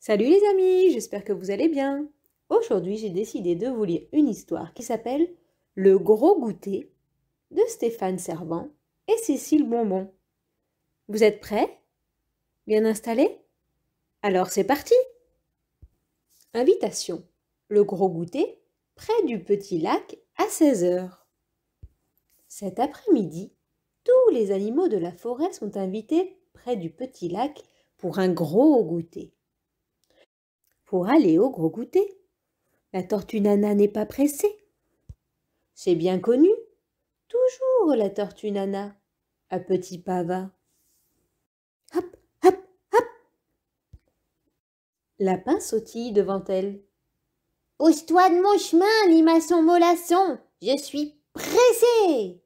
Salut les amis, j'espère que vous allez bien. Aujourd'hui, j'ai décidé de vous lire une histoire qui s'appelle Le gros goûter de Stéphane Servant et Cécile Bonbon. Vous êtes prêts Bien installés Alors c'est parti Invitation. Le gros goûter près du petit lac à 16 h Cet après-midi, tous les animaux de la forêt sont invités près du petit lac pour un gros goûter pour aller au gros goûter. La tortue nana n'est pas pressée. C'est bien connu. Toujours la tortue nana, à petit pas va. Hop, hop, hop. Lapin sautille devant elle. Ose-toi de mon chemin, limaçon molasson, je suis pressée.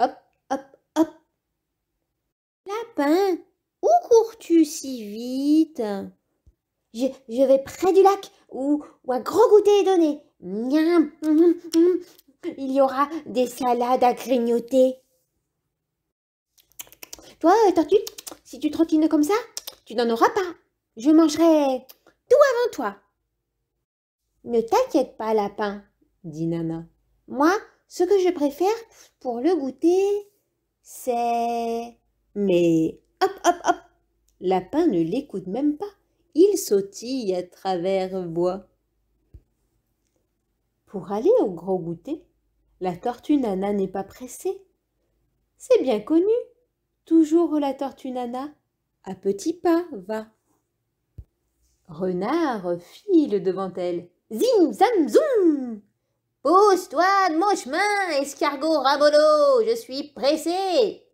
Hop, hop, hop. Lapin, où cours-tu si vite je, vais près du lac où, un gros goûter est donné. Il y aura des salades à grignoter. Toi, euh, tortue, si tu trottines comme ça, tu n'en auras pas. Je mangerai tout avant toi. Ne t'inquiète pas, lapin, dit Nana. Moi, ce que je préfère pour le goûter, c'est... Mais hop, hop, hop, lapin ne l'écoute même pas il sautille à travers bois. Pour aller au gros goûter, la tortue nana n'est pas pressée. C'est bien connu. Toujours la tortue nana, à petits pas va. Renard file devant elle. Zim, zam, zoum Pousse-toi de mon chemin, escargot rabolo, je suis pressé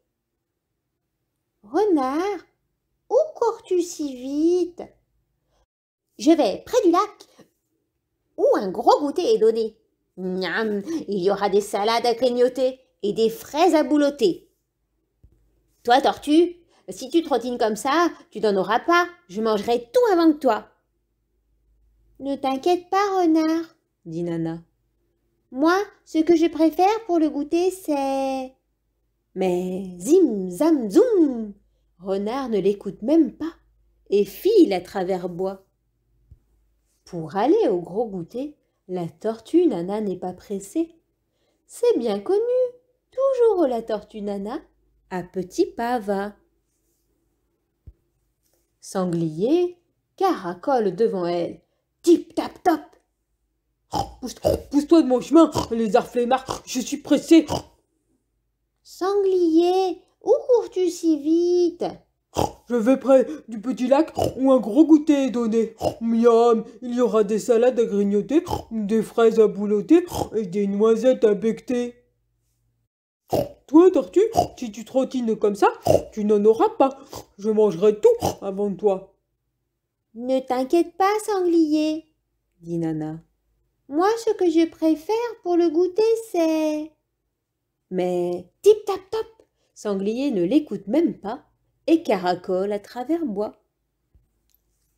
Renard, où cours-tu si vite je vais près du lac où un gros goûter est donné. Miam, il y aura des salades à grignoter et des fraises à boulotter. Toi, tortue, si tu trottines comme ça, tu n'en auras pas. Je mangerai tout avant que toi. Ne t'inquiète pas, renard, dit Nana. Moi, ce que je préfère pour le goûter, c'est... Mais zim, zam, zoum Renard ne l'écoute même pas et file à travers bois. Pour aller au gros goûter, la tortue Nana n'est pas pressée. C'est bien connu, toujours la tortue Nana, à petit pas va. Sanglier caracole devant elle. Tip tap tap. Pousse-toi de mon chemin, lézard flemmard, je suis pressé. Sanglier, où cours-tu si vite je vais près du petit lac où un gros goûter est donné. Miam, il y aura des salades à grignoter, des fraises à bouloter et des noisettes à becter. Toi, tortue, si tu trottines comme ça, tu n'en auras pas. Je mangerai tout avant toi. Ne t'inquiète pas, sanglier, dit Nana. Moi, ce que je préfère pour le goûter, c'est... Mais tip-tap-tap, sanglier ne l'écoute même pas et caracole à travers bois.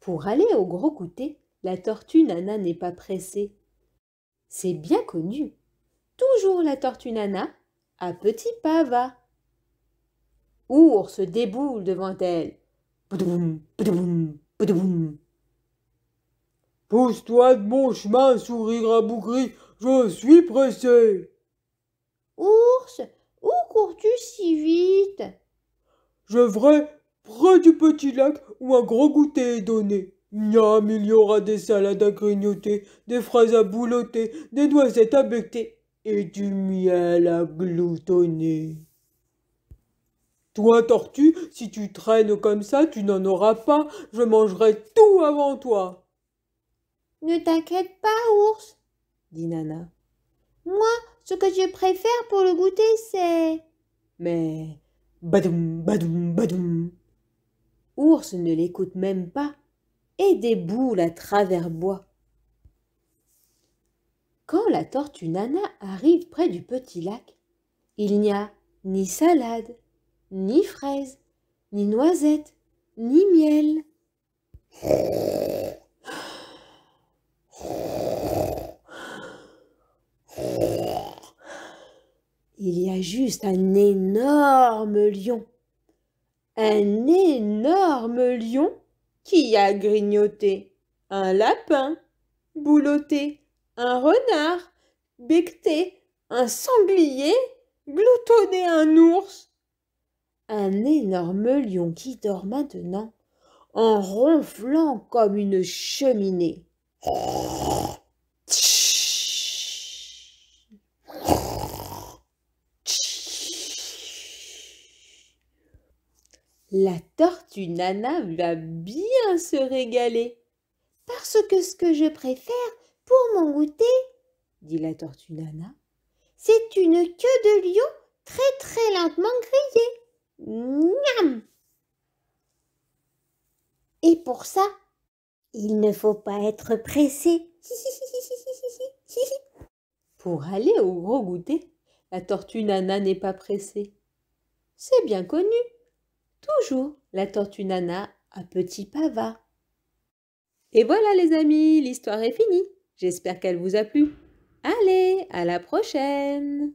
Pour aller au gros côté, la tortue nana n'est pas pressée. C'est bien connu. Toujours la tortue nana, à petits pas va. Ours déboule devant elle. Poudoum, Pousse-toi de mon chemin, sourire à bougri, je suis pressé. Ours, où cours-tu si vite je verrai près du petit lac où un gros goûter est donné. Miam, il y aura des salades à grignoter, des fraises à boulotter, des noisettes à becter et du miel à gloutonner. Toi, tortue, si tu traînes comme ça, tu n'en auras pas. Je mangerai tout avant toi. Ne t'inquiète pas, ours, dit Nana. Moi, ce que je préfère pour le goûter, c'est... Mais Badoum, badoum, badoum. Ours ne l'écoute même pas et déboule à travers bois. Quand la tortue Nana arrive près du petit lac, il n'y a ni salade, ni fraise, ni noisette, ni miel. il y a juste un énorme lion. Un énorme lion qui a grignoté un lapin, bouloté un renard, becté un sanglier, gloutonné un ours. Un énorme lion qui dort maintenant en ronflant comme une cheminée. la tortue Nana va bien se régaler. Parce que ce que je préfère pour mon goûter, dit la tortue Nana, c'est une queue de lion très très lentement grillée. niam. Et pour ça, il ne faut pas être pressé. pour aller au gros goûter, la tortue Nana n'est pas pressée. C'est bien connu toujours la tortue Nana à petit pava. Et voilà les amis, l'histoire est finie. J'espère qu'elle vous a plu. Allez, à la prochaine